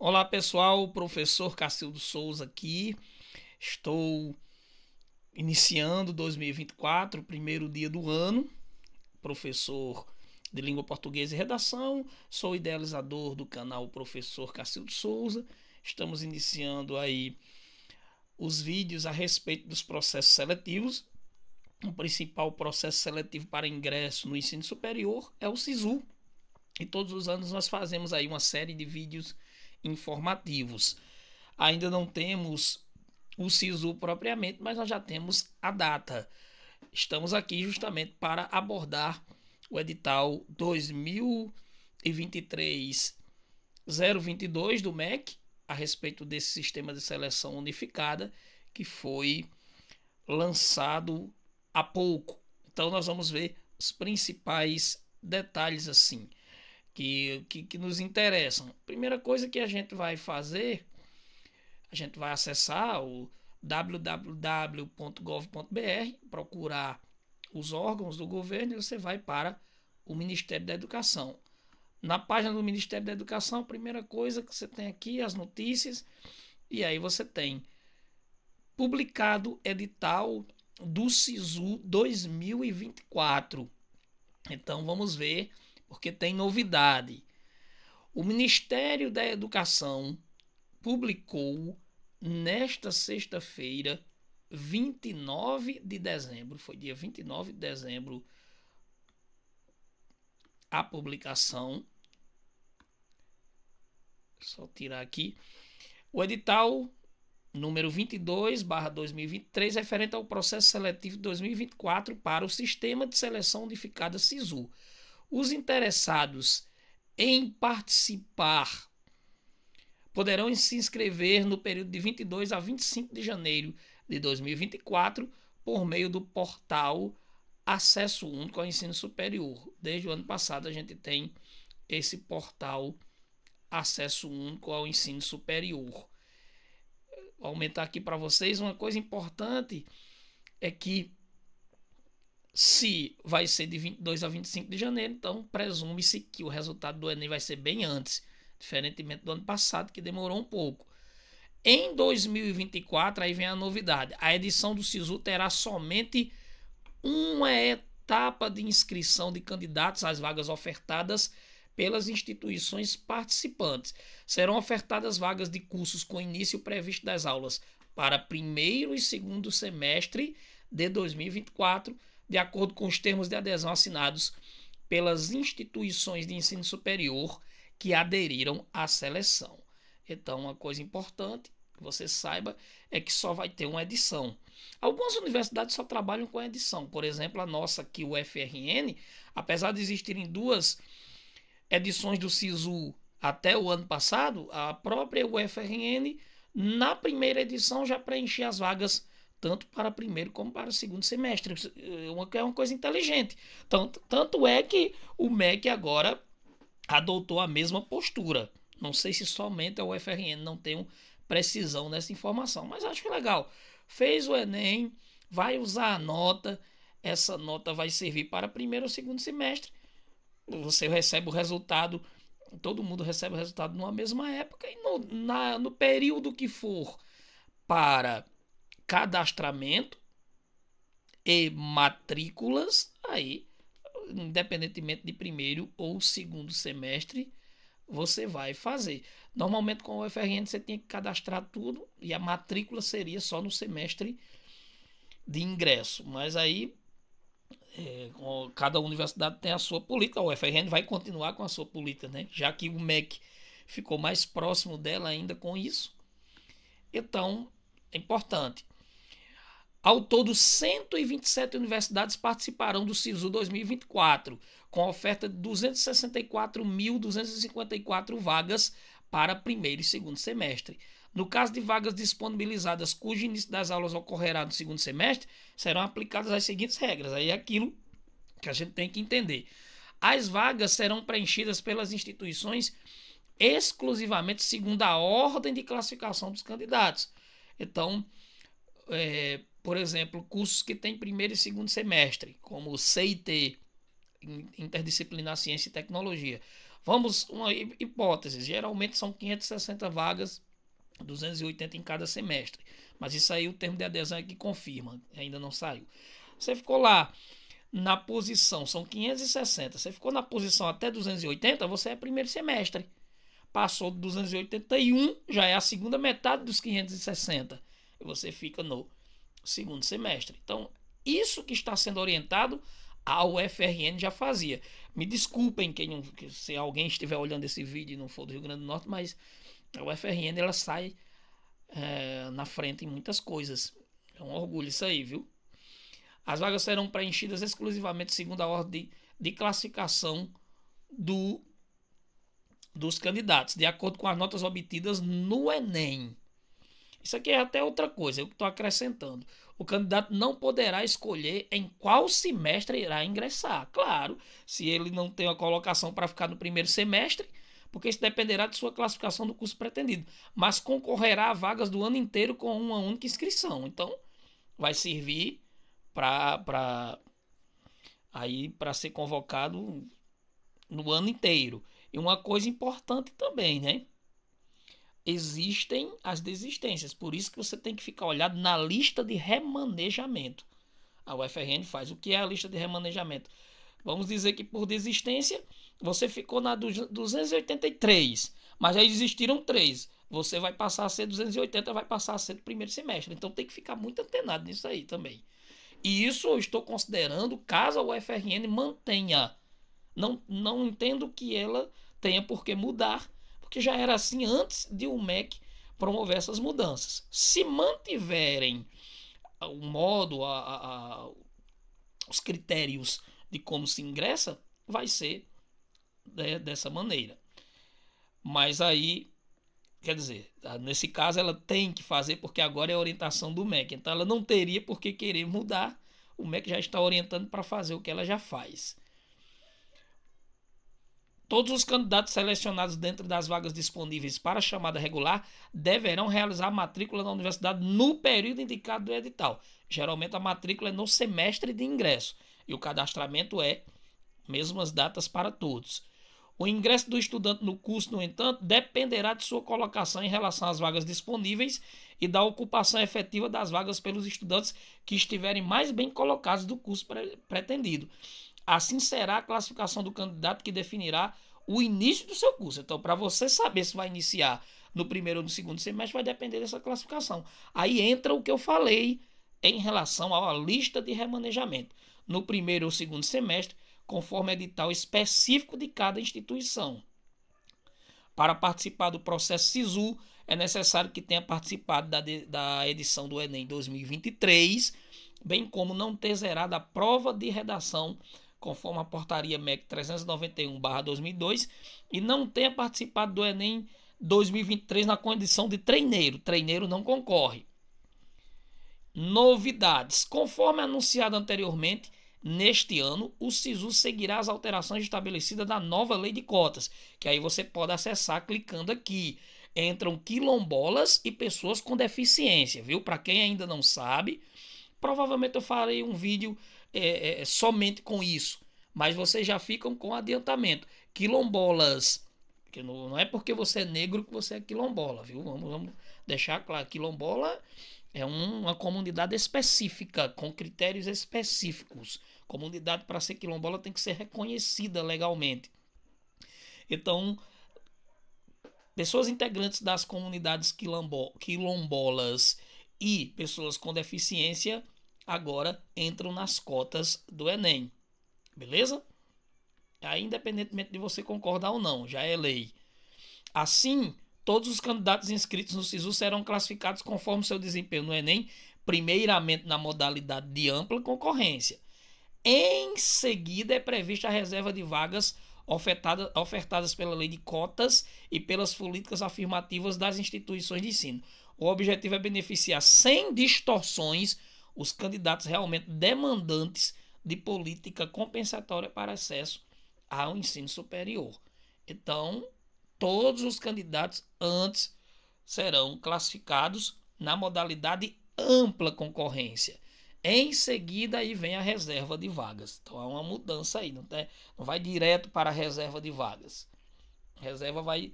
Olá pessoal, professor Cacildo Souza aqui. Estou iniciando 2024, primeiro dia do ano. Professor de língua portuguesa e redação, sou idealizador do canal Professor Cacildo Souza. Estamos iniciando aí os vídeos a respeito dos processos seletivos. O principal processo seletivo para ingresso no ensino superior é o SISU. E todos os anos nós fazemos aí uma série de vídeos informativos. Ainda não temos o SISU propriamente, mas nós já temos a data. Estamos aqui justamente para abordar o edital 2023-022 do MEC a respeito desse sistema de seleção unificada que foi lançado há pouco. Então nós vamos ver os principais detalhes assim que, que, que nos interessam. Primeira coisa que a gente vai fazer, a gente vai acessar o www.gov.br, procurar os órgãos do governo e você vai para o Ministério da Educação. Na página do Ministério da Educação, a primeira coisa que você tem aqui as notícias, e aí você tem publicado edital do SISU 2024. Então vamos ver porque tem novidade. O Ministério da Educação publicou nesta sexta-feira, 29 de dezembro, foi dia 29 de dezembro, a publicação. Só tirar aqui. O edital número 22/2023 referente ao processo seletivo 2024 para o Sistema de Seleção Unificada SISU. Os interessados em participar poderão se inscrever no período de 22 a 25 de janeiro de 2024 por meio do portal Acesso Único ao Ensino Superior. Desde o ano passado a gente tem esse portal Acesso Único ao Ensino Superior. Vou aumentar aqui para vocês uma coisa importante é que se vai ser de 22 a 25 de janeiro, então presume-se que o resultado do Enem vai ser bem antes, diferentemente do ano passado, que demorou um pouco. Em 2024, aí vem a novidade: a edição do SISU terá somente uma etapa de inscrição de candidatos às vagas ofertadas pelas instituições participantes. Serão ofertadas vagas de cursos com início previsto das aulas para primeiro e segundo semestre de 2024 de acordo com os termos de adesão assinados pelas instituições de ensino superior que aderiram à seleção. Então, uma coisa importante que você saiba é que só vai ter uma edição. Algumas universidades só trabalham com edição. Por exemplo, a nossa aqui, o FRN, apesar de existirem duas edições do SISU até o ano passado, a própria UFRN, na primeira edição, já preenchia as vagas tanto para o primeiro como para o segundo semestre. Eh, é uma coisa inteligente. Tanto, tanto é que o MEC agora adotou a mesma postura. Não sei se somente a UFRN, não tenho precisão nessa informação, mas acho que é legal. Fez o Enem, vai usar a nota, essa nota vai servir para primeiro ou segundo semestre. Você recebe o resultado, todo mundo recebe o resultado numa mesma época, e no, na, no período que for para cadastramento e matrículas, aí, independentemente de primeiro ou segundo semestre, você vai fazer. Normalmente com o UFRN você tinha que cadastrar tudo e a matrícula seria só no semestre de ingresso. Mas aí é, cada universidade tem a sua política, o UFRN vai continuar com a sua política, né? Já que o MEC ficou mais próximo dela ainda com isso. Então, é importante. Ao todo, 127 universidades participarão do SISU 2024, com oferta de 264.254 vagas para primeiro e segundo semestre. No caso de vagas disponibilizadas cujo início das aulas ocorrerá no segundo semestre, serão aplicadas as seguintes regras. Aí é aquilo que a gente tem que entender. As vagas serão preenchidas pelas instituições exclusivamente segundo a ordem de classificação dos candidatos. Então, é, por exemplo, cursos que têm primeiro e segundo semestre, como o CIT, Interdisciplinar Ciência e Tecnologia. Vamos, uma hipótese, geralmente são 560 vagas, 280 em cada semestre. Mas isso aí o termo de adesão é que confirma, ainda não saiu. Você ficou lá na posição, são 560, você ficou na posição até 280, você é primeiro semestre. Passou de 281, já é a segunda metade dos 560. você fica no segundo semestre. Então, isso que está sendo orientado a UFRN já fazia. Me desculpem quem se alguém estiver olhando esse vídeo e não for do Rio Grande do Norte, mas a UFRN ela sai é, na frente em muitas coisas. É um orgulho isso aí, viu? As vagas serão preenchidas exclusivamente segundo a ordem de classificação do, dos candidatos, de acordo com as notas obtidas no Enem. Isso aqui é até outra coisa, é eu estou acrescentando. O candidato não poderá escolher em qual semestre irá ingressar. Claro, se ele não tem a colocação para ficar no primeiro semestre, porque isso dependerá de sua classificação do curso pretendido, mas concorrerá a vagas do ano inteiro com uma única inscrição. Então, vai servir para aí para ser convocado no ano inteiro. E uma coisa importante também, né? existem as desistências. Por isso que você tem que ficar olhado na lista de remanejamento. A UFRN faz o que é a lista de remanejamento. Vamos dizer que por desistência você ficou na 283, mas aí existiram três. Você vai passar a ser 280, vai passar a ser do primeiro semestre. Então tem que ficar muito antenado nisso aí também. E isso eu estou considerando caso a UFRN mantenha. Não, não entendo que ela tenha por que mudar, porque já era assim antes de o MEC promover essas mudanças. Se mantiverem ah, o modo, a, a, os critérios de como se ingressa, vai ser né, dessa maneira. Mas aí, quer dizer, ah, nesse caso ela tem que fazer porque agora é a orientação do MEC. Então ela não teria por que querer mudar. O MEC já está orientando para fazer o que ela já faz. Todos os candidatos selecionados dentro das vagas disponíveis para a chamada regular deverão realizar a matrícula na universidade no período indicado do edital. Geralmente a matrícula é no semestre de ingresso e o cadastramento é mesmas datas para todos. O ingresso do estudante no curso, no entanto, dependerá de sua colocação em relação às vagas disponíveis e da ocupação efetiva das vagas pelos estudantes que estiverem mais bem colocados do curso pretendido. Assim será a classificação do candidato que definirá o início do seu curso. Então, para você saber se vai iniciar no primeiro ou no segundo semestre, vai depender dessa classificação. Aí entra o que eu falei em relação à lista de remanejamento. No primeiro ou segundo semestre, conforme edital específico de cada instituição. Para participar do processo SISU, é necessário que tenha participado da, de, da edição do Enem 2023, bem como não ter zerado a prova de redação conforme a portaria MEC 391/2002, e não tenha participado do ENEM 2023 na condição de treineiro. Treineiro não concorre. Novidades. Conforme anunciado anteriormente, neste ano o SISU seguirá as alterações estabelecidas na nova lei de cotas, que aí você pode acessar clicando aqui. Entram quilombolas e pessoas com deficiência, viu? Para quem ainda não sabe, provavelmente eu farei um vídeo é, é, é, somente com isso, mas vocês já ficam com adiantamento. Quilombolas, que não, não, é porque você é negro que você é quilombola, viu? Vamos, vamos deixar claro: quilombola é um, uma comunidade específica, com critérios específicos. Comunidade para ser quilombola tem que ser reconhecida legalmente. Então, pessoas integrantes das comunidades quilombolas e pessoas com deficiência agora entram nas cotas do Enem. Beleza? Aí, independentemente de você concordar ou não, já é lei. Assim, todos os candidatos inscritos no SISU serão classificados conforme seu desempenho no Enem, primeiramente na modalidade de ampla concorrência. Em seguida, é prevista a reserva de vagas ofertada, ofertadas pela lei de cotas e pelas políticas afirmativas das instituições de ensino. O objetivo é beneficiar sem distorções os candidatos realmente demandantes de política compensatória para acesso ao ensino superior. Então, todos os candidatos antes serão classificados na modalidade ampla concorrência. Em seguida, aí vem a reserva de vagas. Então, há uma mudança aí, não, tem, é? não vai direto para a reserva de vagas. A reserva vai,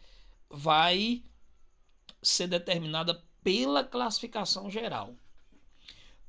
vai ser determinada pela classificação geral.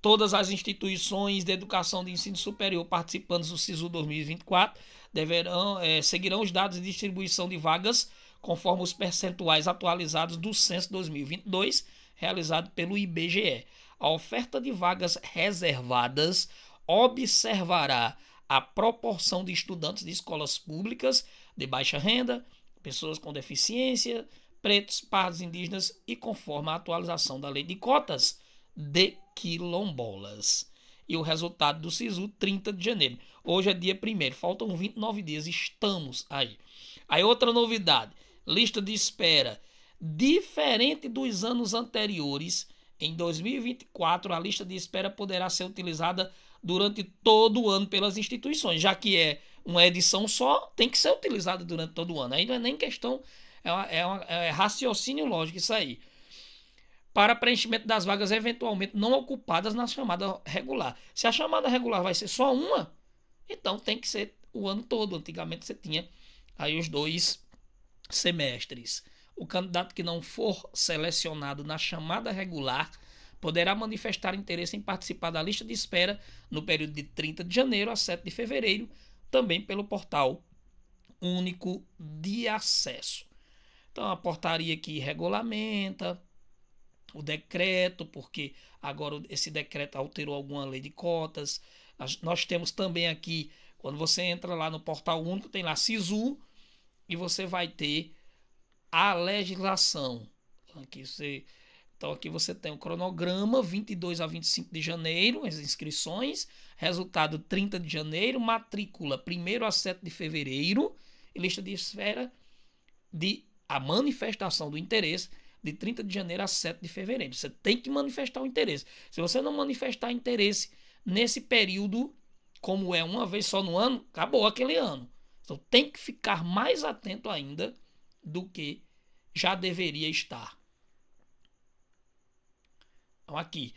Todas as instituições de educação de ensino superior participantes do SISU 2024 deverão, é, seguirão os dados de distribuição de vagas conforme os percentuais atualizados do Censo 2022, realizado pelo IBGE. A oferta de vagas reservadas observará a proporção de estudantes de escolas públicas de baixa renda, pessoas com deficiência, pretos, pardos indígenas e conforme a atualização da lei de cotas de quilombolas. E o resultado do SISU, 30 de janeiro. Hoje é dia 1 faltam 29 dias, estamos aí. Aí outra novidade, lista de espera. Diferente dos anos anteriores, em 2024 a lista de espera poderá ser utilizada durante todo o ano pelas instituições, já que é uma edição só, tem que ser utilizada durante todo o ano. Aí não é nem questão, é, uma, é, uma, é raciocínio lógico isso aí para preenchimento das vagas eventualmente não ocupadas na chamada regular. Se a chamada regular vai ser só uma, então tem que ser o ano todo. Antigamente você tinha aí os dois semestres. O candidato que não for selecionado na chamada regular poderá manifestar interesse em participar da lista de espera no período de 30 de janeiro a 7 de fevereiro, também pelo portal único de acesso. Então, a portaria que regulamenta o decreto, porque agora esse decreto alterou alguma lei de cotas. Nós temos também aqui, quando você entra lá no portal único, tem lá SISU e você vai ter a legislação. Então, aqui você, então aqui você tem o cronograma 22 a 25 de janeiro, as inscrições, resultado 30 de janeiro, matrícula 1 a 7 de fevereiro e lista de esfera de a manifestação do interesse de 30 de janeiro a 7 de fevereiro. Você tem que manifestar o interesse. Se você não manifestar interesse nesse período, como é uma vez só no ano, acabou aquele ano. Então tem que ficar mais atento ainda do que já deveria estar. Então aqui,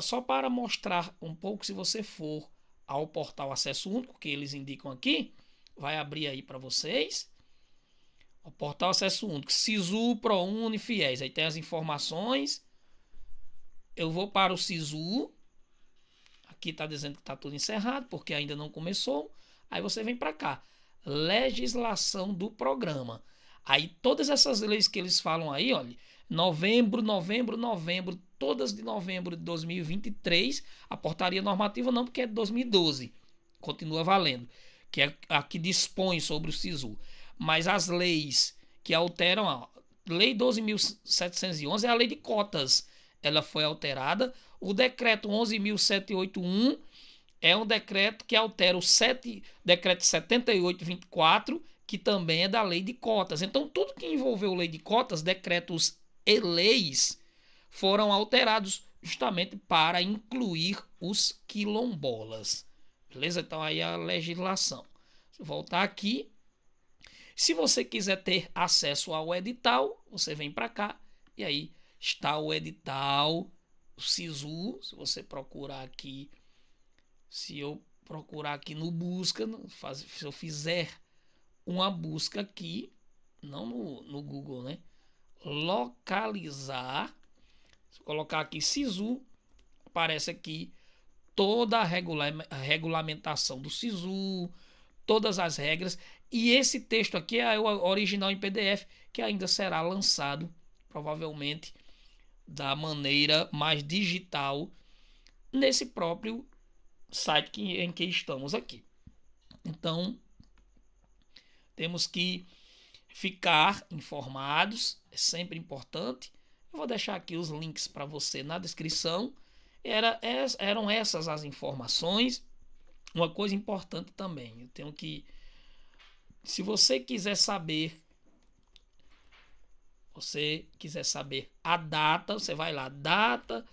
só para mostrar um pouco, se você for ao portal Acesso Único, que eles indicam aqui, vai abrir aí para vocês. O portal Acesso Único, SISU, ProUni, FIES. Aí tem as informações. Eu vou para o SISU. Aqui está dizendo que está tudo encerrado, porque ainda não começou. Aí você vem para cá. Legislação do programa. Aí todas essas leis que eles falam aí, olha, novembro, novembro, novembro, todas de novembro de 2023, a portaria normativa não, porque é de 2012, continua valendo, que é a que dispõe sobre o SISU. Mas as leis que alteram a Lei 12.711 é a lei de cotas. Ela foi alterada. O decreto 11.781 é um decreto que altera o 7, decreto 7824, que também é da lei de cotas. Então, tudo que envolveu lei de cotas, decretos e leis, foram alterados justamente para incluir os quilombolas. Beleza? Então, aí a legislação. Se eu voltar aqui, se você quiser ter acesso ao edital, você vem para cá e aí está o edital o SISU. Se você procurar aqui, se eu procurar aqui no busca, se eu fizer uma busca aqui, não no, no Google, né? Localizar, se eu colocar aqui SISU, aparece aqui toda a, regula a regulamentação do SISU, todas as regras. E esse texto aqui é o original em PDF, que ainda será lançado, provavelmente, da maneira mais digital, nesse próprio site que, em que estamos aqui. Então, temos que ficar informados, é sempre importante. Eu vou deixar aqui os links para você na descrição. Era, eram essas as informações. Uma coisa importante também, eu tenho que se você quiser saber, você quiser saber a data, você vai lá, data,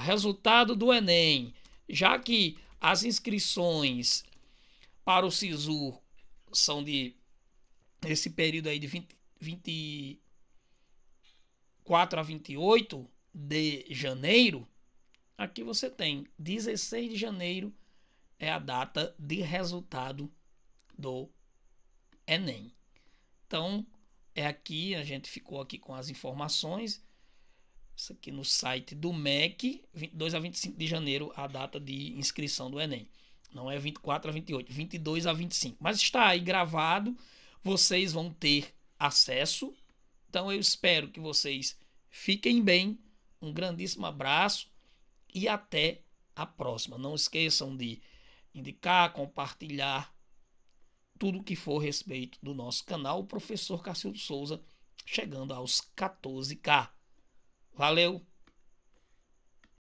resultado do Enem. Já que as inscrições para o SISU são de esse período aí de 20, 24 a 28 de janeiro, aqui você tem 16 de janeiro é a data de resultado do Enem. Então, é aqui, a gente ficou aqui com as informações. Isso aqui no site do MEC, 22 a 25 de janeiro, a data de inscrição do Enem. Não é 24 a 28, 22 a 25. Mas está aí gravado, vocês vão ter acesso. Então eu espero que vocês fiquem bem. Um grandíssimo abraço e até a próxima. Não esqueçam de indicar, compartilhar tudo que for a respeito do nosso canal, o professor Cacildo Souza, chegando aos 14k. Valeu!